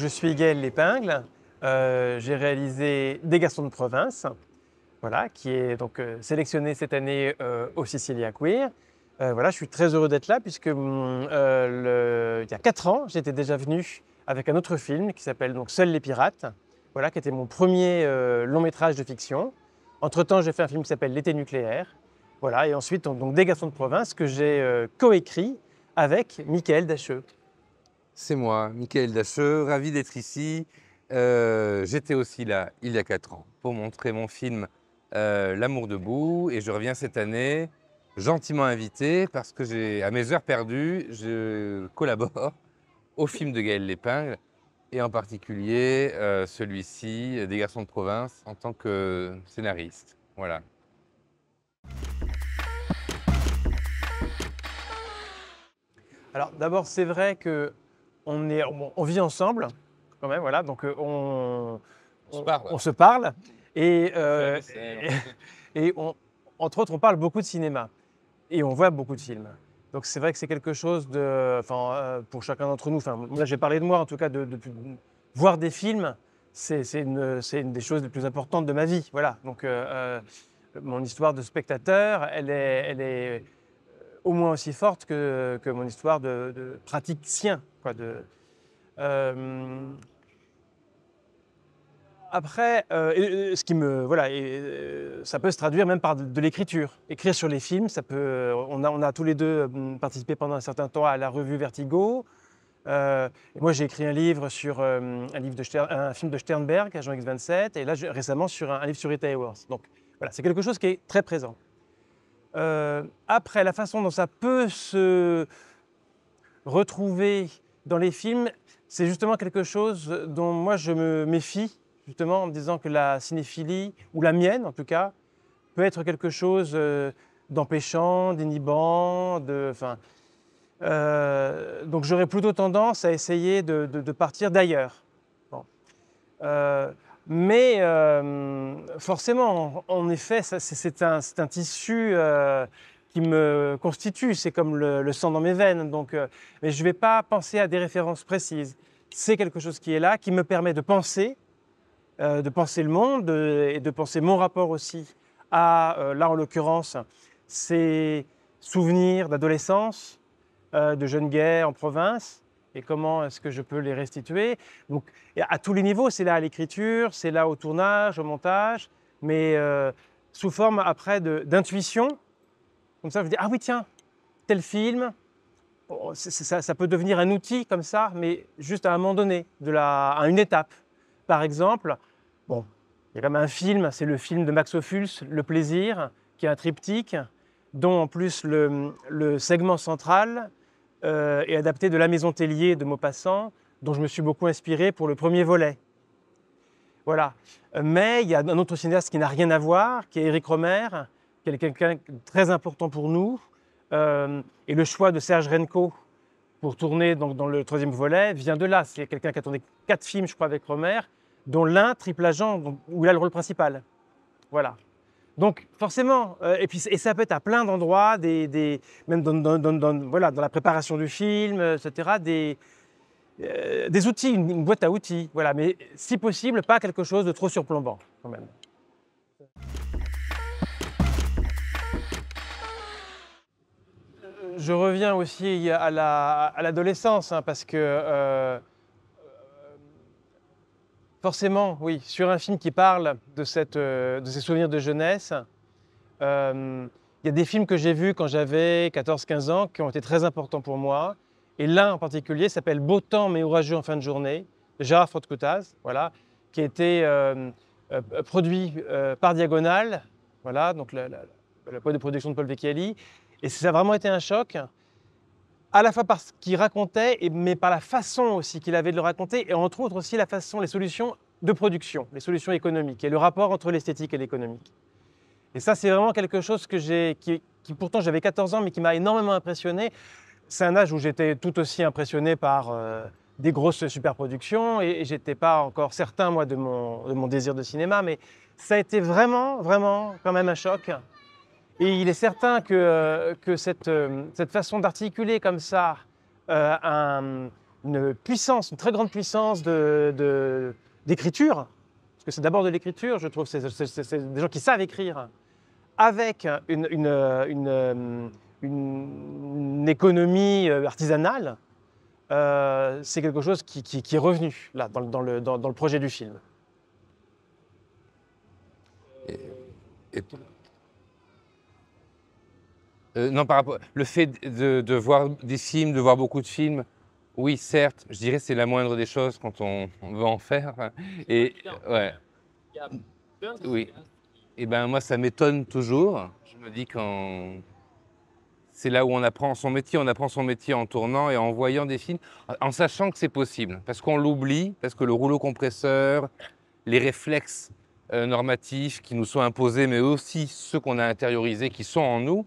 je suis Gaël Lépingle. Euh, j'ai réalisé Des garçons de province, voilà, qui est donc euh, sélectionné cette année euh, au Sicilia Queer. voilà, je suis très heureux d'être là puisque il y a 4 ans, j'étais déjà venu avec un autre film qui s'appelle donc Seuls les pirates, voilà, qui était mon premier long métrage de fiction. Entre-temps, j'ai fait un film qui s'appelle L'été nucléaire. Voilà, et ensuite, donc, Des garçons de province que j'ai coécrit avec Michael Dacheux c'est moi, Michael Dacheux, ravi d'être ici. Euh, j'étais aussi là il y a 4 ans pour montrer mon film euh, L'amour debout et je reviens cette année gentiment invité parce que j'ai, à mes heures perdues, je collabore au film de Gaël Lépingle et en particulier euh, celui-ci, Des garçons de province, en tant que scénariste. Voilà. Alors d'abord, c'est vrai que on, on, vit ensemble, quand même, voilà, donc euh, on, on, se, parle. Et, euh, et, entre autres, on parle beaucoup de cinéma et on voit beaucoup de films. Donc c'est vrai que c'est quelque chose de, enfin, euh, pour chacun d'entre nous. Enfin, là, j'ai parlé de moi en tout cas, de, voir des films, c'est une, des choses les plus importantes de ma vie. Voilà. Donc mon histoire de spectateur, elle est, elle est au moins aussi forte que, mon histoire de, pratique sien. Quoi, de, euh, après, euh, ce qui me voilà, et, euh, ça peut se traduire même par de, l'écriture. Écrire sur les films, ça peut. On a, on a tous les deux participé pendant un certain temps à la revue Vertigo. moi, j'ai écrit un livre sur un, film de Sternberg, Agent X27, et là récemment sur un, livre sur Rita Wars. Donc voilà, c'est quelque chose qui est très présent. Euh, après, la façon dont ça peut se retrouver dans les films, c'est justement quelque chose dont moi je me méfie, justement en me disant que la cinéphilie, ou la mienne en tout cas, peut être quelque chose euh, d'empêchant, d'inhibant, de... Enfin, euh, donc j'aurais plutôt tendance à essayer de, partir d'ailleurs. Mais euh, forcément, en, effet, c'est un, tissu euh, qui me constitue, c'est comme le, sang dans mes veines. Donc, euh, mais je ne vais pas penser à des références précises. C'est quelque chose qui est là, qui me permet de penser, de penser le monde et de penser mon rapport aussi à, là en l'occurrence, ces souvenirs d'adolescence, de jeunes gays en province, et comment est-ce que je peux les restituer. Donc à tous les niveaux, c'est là à l'écriture, c'est là au tournage, au montage, mais euh, sous forme après d'intuition. Comme ça, je dis, ah oui, tiens, tel film, oh, ça, peut devenir un outil comme ça, mais juste à un moment donné, de la, à une étape. Par exemple, bon, il y a quand même un film, c'est le film de Max Ophuls, Le Plaisir, qui est un triptyque, dont en plus le, le segment central euh, et adapté de La Maison Tellier de Maupassant, dont je me suis beaucoup inspiré pour le premier volet. Voilà. Mais il y a un autre cinéaste qui n'a rien à voir, qui est Eric Romer, qui est quelqu'un très important pour nous. Euh, et le choix de Serge Renko pour tourner dans le troisième volet vient de là. C'est quelqu'un qui a tourné quatre films, je crois, avec Romer, dont l'un, Triple Agent, où il a le rôle principal. Voilà. Donc forcément, euh, et, puis, et ça peut être à plein d'endroits, des, des, même dans, dans, dans, voilà, dans, la préparation du film, euh, etc., des, euh, des outils, une, boîte à outils, voilà, mais si possible, pas quelque chose de trop surplombant quand même. Je reviens aussi à l'adolescence, la, à l'adolescence hein, parce que Forcément, oui. Sur un film qui parle de, euh, ces souvenirs de jeunesse, euh, il y a des films que j'ai vus quand j'avais 14-15 ans qui ont été très importants pour moi. Et l'un en particulier s'appelle Beau temps mais orageux en fin de journée, Gérard frotte voilà, qui a été euh, produit par Diagonale, voilà, donc la, la, de production de Paul Vecchiali. Et ça a vraiment été un choc à la fois par ce qu'il racontait, mais par la façon aussi qu'il avait de le raconter, et entre autres aussi la façon, les solutions de production, les solutions économiques, et le rapport entre l'esthétique et l'économique. Et ça, c'est vraiment quelque chose que j'ai, qui, pourtant j'avais 14 ans, mais qui m'a énormément impressionné. C'est un âge où j'étais tout aussi impressionné par euh, des grosses superproductions, et, et j'étais pas encore certain, moi, de mon désir de cinéma, mais ça a été vraiment, vraiment quand même un choc et il est certain que, euh, euh, cette, façon d'articuler comme ça euh, une puissance, une très grande puissance d'écriture, parce que c'est d'abord de l'écriture, je trouve, c'est des gens qui savent écrire, avec une, économie artisanale, c'est quelque chose qui, est revenu là, dans, le, projet du film. et... Euh, non, par rapport. Le fait de, voir des films, de voir beaucoup de films, oui, certes, je dirais c'est la moindre des choses quand on, veut en faire. Et ouais. Oui. Et eh ben moi, ça m'étonne toujours. Je me dis quand c'est là où on apprend son métier. On apprend son métier en tournant et en voyant des films, en sachant que c'est possible, parce qu'on l'oublie, parce que le rouleau compresseur, les réflexes euh, normatifs qui nous sont imposés, mais aussi ceux qu'on a intériorisés, qui sont en nous,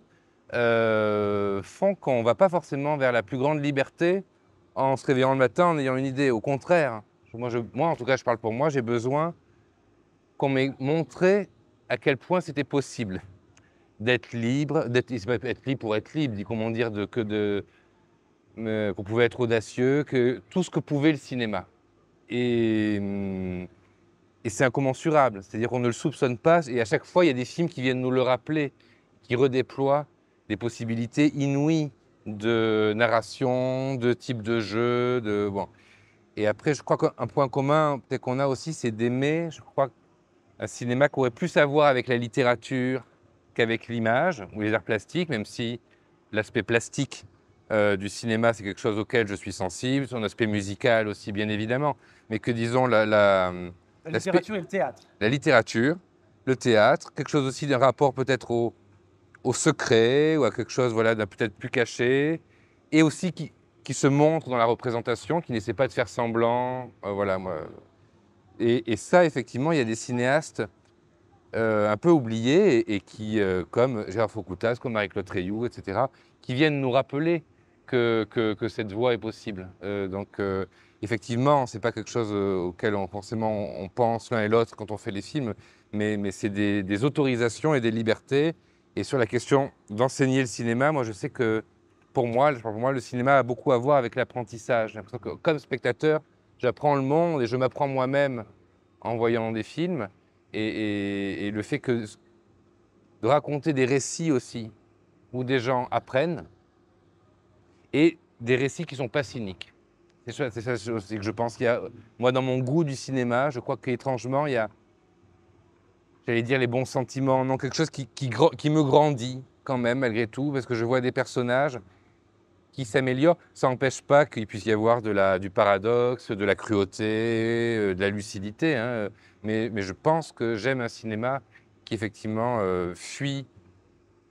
euh, font qu'on ne va pas forcément vers la plus grande liberté en se réveillant le matin, en ayant une idée. Au contraire, moi, je, moi en tout cas, je parle pour moi, j'ai besoin qu'on m'ait montré à quel point c'était possible d'être libre, d'être libre pour être libre, comment dire, de, que de, euh, qu'on pouvait être audacieux, que tout ce que pouvait le cinéma. Et, et c'est incommensurable, c'est-à-dire qu'on ne le soupçonne pas, et à chaque fois, il y a des films qui viennent nous le rappeler, qui redéploient des possibilités inouïes de narration, de type de jeu, de bon. Et après, je crois qu'un point commun peut-être qu'on a aussi, c'est d'aimer. Je crois un cinéma qui aurait plus à voir avec la littérature qu'avec l'image ou les arts plastiques, même si l'aspect plastique euh, du cinéma, c'est quelque chose auquel je suis sensible, son aspect musical aussi, bien évidemment, mais que disons la, la littérature et le théâtre. La littérature, le théâtre, quelque chose aussi d'un rapport peut-être au, au secret ou à quelque chose voilà, d'un peut-être plus caché, et aussi qui, qui, se montre dans la représentation, qui n'essaie pas de faire semblant. Euh, voilà, moi. Et, et, ça, effectivement, il y a des cinéastes euh, un peu oubliés et, qui, euh, comme Gérard Foucoutas, comme Marie-Claude Rioux, etc., qui viennent nous rappeler que, que, que cette voie est possible. donc, effectivement, ce n'est pas quelque chose auquel on, forcément on pense l'un et l'autre quand on fait les films, mais, mais c'est des autorisations et des libertés et sur la question d'enseigner le cinéma, moi je sais que pour moi, le cinéma a beaucoup à voir avec l'apprentissage. J'ai l'impression que comme spectateur, j'apprends le monde et je m'apprends moi-même en voyant des films. Et, le fait que de raconter des récits aussi, où des gens apprennent, et des récits qui ne sont pas cyniques. C'est ça, c'est que je pense qu'il y a, moi dans mon goût du cinéma, je crois qu'étrangement, il y a j'allais dire les bons sentiments, non, quelque chose qui, qui, me grandit quand même malgré tout, parce que je vois des personnages qui s'améliorent. Ça n'empêche pas qu'il puisse y avoir de la, du paradoxe, de la cruauté, euh, de la lucidité, hein, euh, mais, mais, je pense que j'aime un cinéma qui effectivement euh, fuit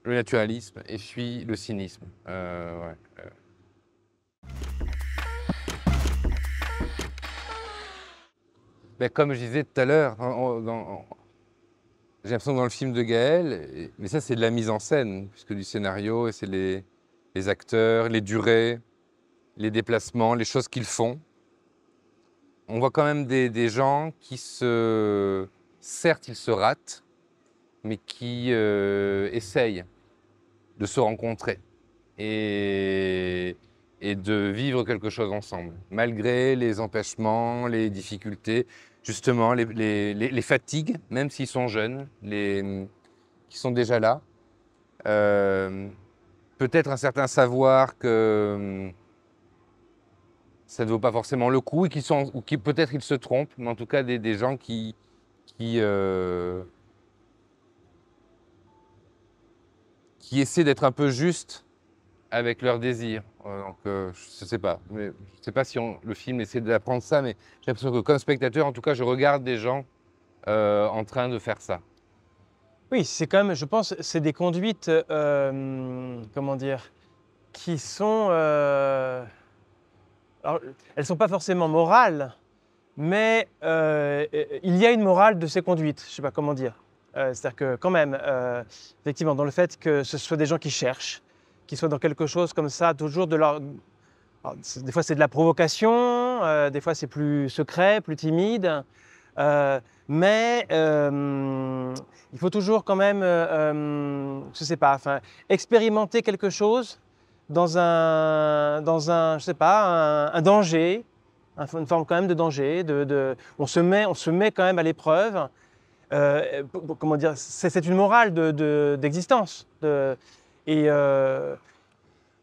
le naturalisme et fuit le cynisme. Ben, comme je disais tout à l'heure, j'ai l'impression que dans le film de Gaël, mais ça c'est de la mise en scène, puisque du scénario, et c'est les, acteurs, les durées, les déplacements, les choses qu'ils font. On voit quand même des, gens qui se... Certes, ils se ratent, mais qui euh, essayent de se rencontrer et, et de vivre quelque chose ensemble, malgré les empêchements, les difficultés justement les, fatigues, même s'ils sont jeunes, les, qui sont déjà là. Euh, peut-être un certain savoir que hum, ça ne vaut pas forcément le coup et qui sont, ou qui peut-être ils se trompent, mais en tout cas des, gens qui, qui, euh, qui essaient d'être un peu justes avec leurs désirs. Euh, donc, euh, je ne sais pas. Mais je sais pas si le film essaie d'apprendre ça, mais j'ai l'impression que comme spectateur, en tout cas, je regarde des gens euh, en train de faire ça. Oui, c'est quand même, je pense, c'est des conduites, comment dire, qui sont. elles ne sont pas forcément morales, mais il y a une morale de ces conduites. Je ne sais pas comment dire. C'est-à-dire que, quand même, effectivement, dans le fait que ce soit des gens qui cherchent, qui soient dans quelque chose comme ça, toujours de leur... des fois c'est de la provocation, euh, des fois c'est plus secret, plus timide, euh, mais euh, il faut toujours quand même, je sais pas, enfin, expérimenter quelque chose dans un, dans un je sais pas, un, danger, une forme quand même de danger, de, on, se met, on se met quand même à l'épreuve. comment dire, c'est une morale d'existence. De, et euh,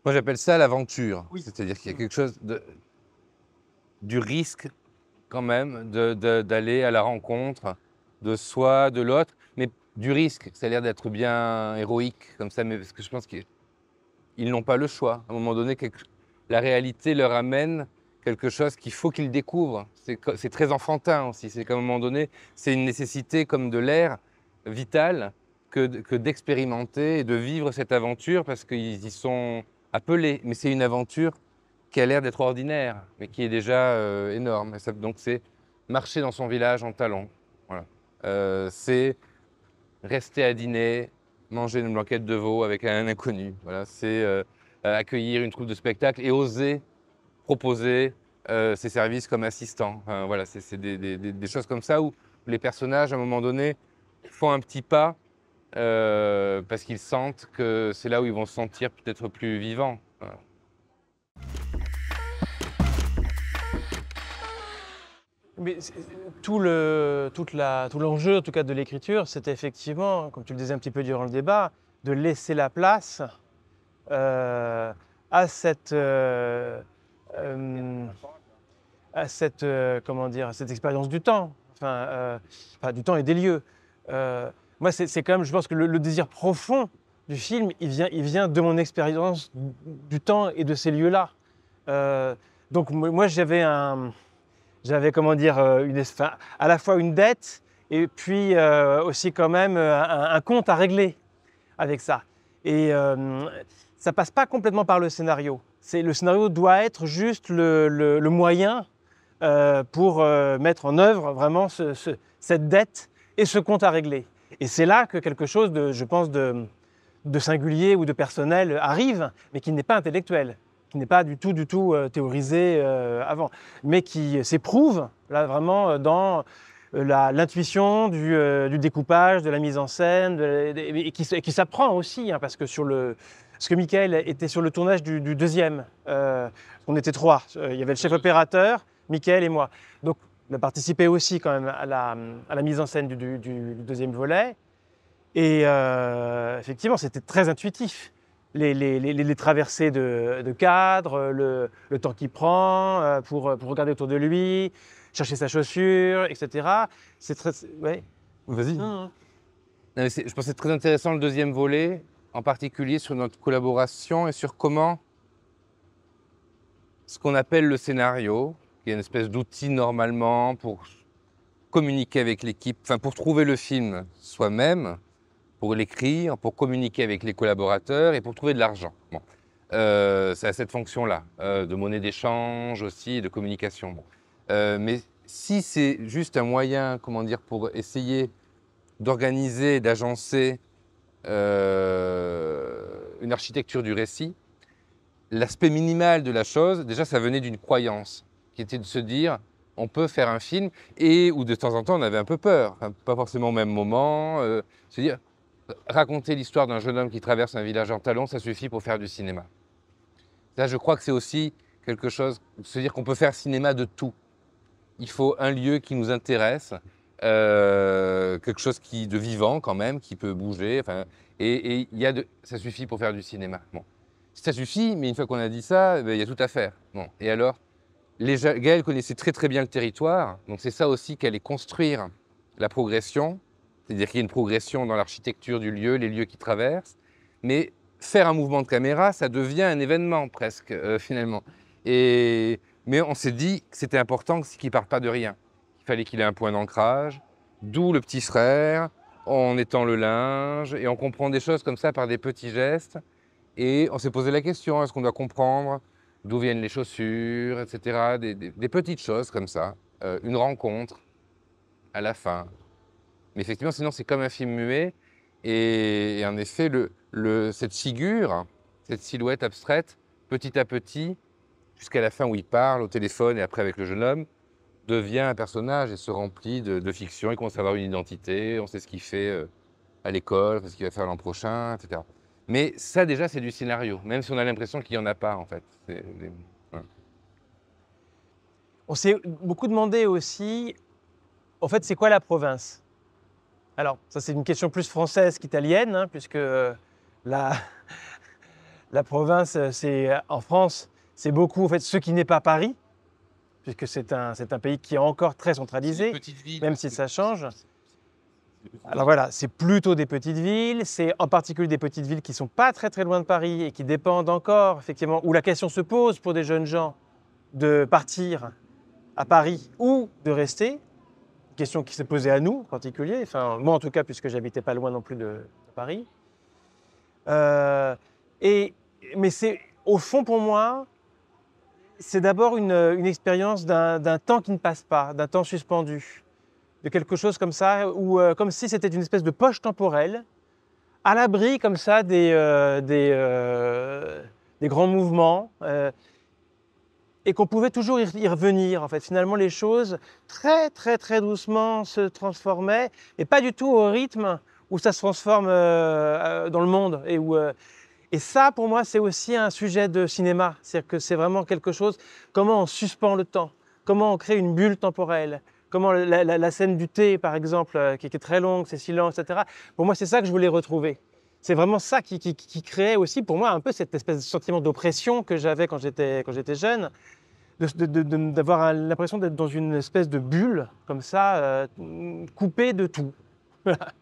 Moi, j'appelle ça l'aventure. C'est-à-dire qu'il y a mm. quelque chose de, du risque, quand même, d'aller à la rencontre de soi, de l'autre, mais du risque. Ça a l'air d'être bien héroïque, comme ça, mais parce que je pense qu'ils n'ont pas le choix. À un moment donné, la réalité leur amène quelque chose qu'il faut qu'ils découvrent. C'est très enfantin aussi. C'est qu'à un moment donné, c'est une nécessité comme de l'air vital que, d'expérimenter et de vivre cette aventure parce qu'ils y sont appelés. Mais c'est une aventure qui a l'air d'être ordinaire, mais qui est déjà euh, énorme. donc c'est marcher dans son village en talons. Euh, c'est rester à dîner, manger une blanquette de veau avec un inconnu. Voilà. C'est euh, accueillir une troupe de spectacle et oser proposer ses services comme assistant. voilà, c'est des, des, choses comme ça où les personnages, à un moment donné, font un petit pas euh, parce qu'ils sentent que c'est là où ils vont se sentir peut-être plus vivants. Mais tout le, toute la, tout l'enjeu, en tout cas, de l'écriture, c'était effectivement, comme tu le disais un petit peu durant le débat, de laisser la place euh, à cette, euh, à cette, comment dire, cette expérience du temps, enfin, du temps et des lieux moi, c'est quand je pense que le, désir profond du film, il vient, il vient de mon expérience du temps et de ces lieux-là. Euh, donc moi, j'avais un, j'avais comment dire, euh, à la fois une dette et puis euh, aussi quand même un, compte à régler avec ça. Et ça ça passe pas complètement par le scénario. C'est le scénario doit être juste le, moyen pour mettre en œuvre vraiment cette dette et ce compte à régler. Et c'est là que quelque chose, de, je pense, de, singulier ou de personnel arrive, mais qui n'est pas intellectuel, qui n'est pas du tout, du tout euh, théorisé euh, avant, mais qui s'éprouve là vraiment euh, dans l'intuition du, découpage, de la mise en scène, et qui, s'apprend aussi, hein, parce que sur le, ce que Michael était sur le tournage du, deuxième, on était trois, il y avait le chef opérateur, Michael et moi de participer participé aussi quand même à la, mise en scène du, deuxième volet. Et euh, effectivement, c'était très intuitif. Les, traversées de, de cadre, le, temps qu'il prend euh, pour, regarder autour de lui, chercher sa chaussure, etc. C'est très. Oui Vas-y. Je pensais très intéressant le deuxième volet, en particulier sur notre collaboration et sur comment ce qu'on appelle le scénario, il y a une espèce d'outil normalement pour communiquer avec l'équipe, enfin pour trouver le film soi-même, pour l'écrire, pour communiquer avec les collaborateurs et pour trouver de l'argent. Bon. Euh, ça cette fonction-là, euh, de monnaie d'échange aussi, de communication. Euh, mais si c'est juste un moyen, comment dire, pour essayer d'organiser, d'agencer euh, une architecture du récit, l'aspect minimal de la chose, déjà ça venait d'une croyance qui était de se dire on peut faire un film et où de temps en temps on avait un peu peur, pas forcément au même moment, euh, se dire raconter l'histoire d'un jeune homme qui traverse un village en talons, ça suffit pour faire du cinéma. Là, je crois que c'est aussi quelque chose, se dire qu'on peut faire cinéma de tout. Il faut un lieu qui nous intéresse, euh, quelque chose qui de vivant quand même, qui peut bouger. et, y ça suffit pour faire du cinéma. Bon. Ça suffit, mais une fois qu'on a dit ça, eh ben, il y a tout à faire. Bon. Et alors, les connaissait connaissaient très très bien le territoire, donc c'est ça aussi qu'allait construire la progression, c'est-à-dire qu'il y a une progression dans l'architecture du lieu, les lieux qui traversent, mais faire un mouvement de caméra, ça devient un événement presque euh, finalement. Et... Mais on s'est dit que c'était important qu'il ne parte pas de rien, Il fallait qu'il ait un point d'ancrage, d'où le petit frère, en étend le linge, et on comprend des choses comme ça par des petits gestes. Et on s'est posé la question, est-ce qu'on doit comprendre d'où viennent les chaussures, etc. Des, petites choses comme ça, euh, une rencontre à la fin. Mais effectivement, sinon c'est comme un film muet. Et, en effet, cette figure, cette silhouette abstraite, petit à petit, jusqu'à la fin où il parle au téléphone et après avec le jeune homme, devient un personnage et se remplit de, de fiction. Il commence à avoir une identité, on sait ce qu'il fait euh, à l'école, ce qu'il va faire l'an prochain, etc. Mais ça, déjà, c'est du scénario, même si on a l'impression qu'il n'y en a pas, en fait. On s'est beaucoup demandé aussi, en fait, c'est quoi la province Alors, ça, c'est une question plus française qu'italienne, hein, puisque euh, la, la province, euh, c'est euh, en France, c'est beaucoup, en fait, ce qui n'est pas Paris, puisque c'est un, un, pays qui est encore très centralisé, même si ça change. Alors voilà, c'est plutôt des petites villes, c'est en particulier des petites villes qui ne sont pas très très loin de Paris et qui dépendent encore, effectivement, où la question se pose pour des jeunes gens de partir à Paris ou de rester. Question qui s'est posée à nous en particulier, enfin moi en tout cas puisque j'habitais pas loin non plus de, Paris. Euh, et, mais c'est au fond pour moi, c'est d'abord une, expérience d'un temps qui ne passe pas, d'un temps suspendu de quelque chose comme ça, ou euh, comme si c'était une espèce de poche temporelle, à l'abri comme ça des, euh, euh, grands mouvements, et qu'on pouvait toujours y revenir. En fait, finalement, les choses très très très doucement se transformaient, et pas du tout au rythme où ça se transforme dans le monde et et ça, pour moi, c'est aussi un sujet de cinéma. C'est-à-dire que c'est vraiment quelque chose, comment on suspend le temps, comment on crée une bulle temporelle, comment la, scène du thé, par exemple, euh, qui, était très longue, c'est silences, etc. Pour moi, c'est ça que je voulais retrouver. C'est vraiment ça qui, qui, créait aussi pour moi un peu cette espèce de sentiment d'oppression que j'avais quand j'étais jeune, d'avoir l'impression d'être dans une espèce de bulle, comme ça, euh, coupée de tout.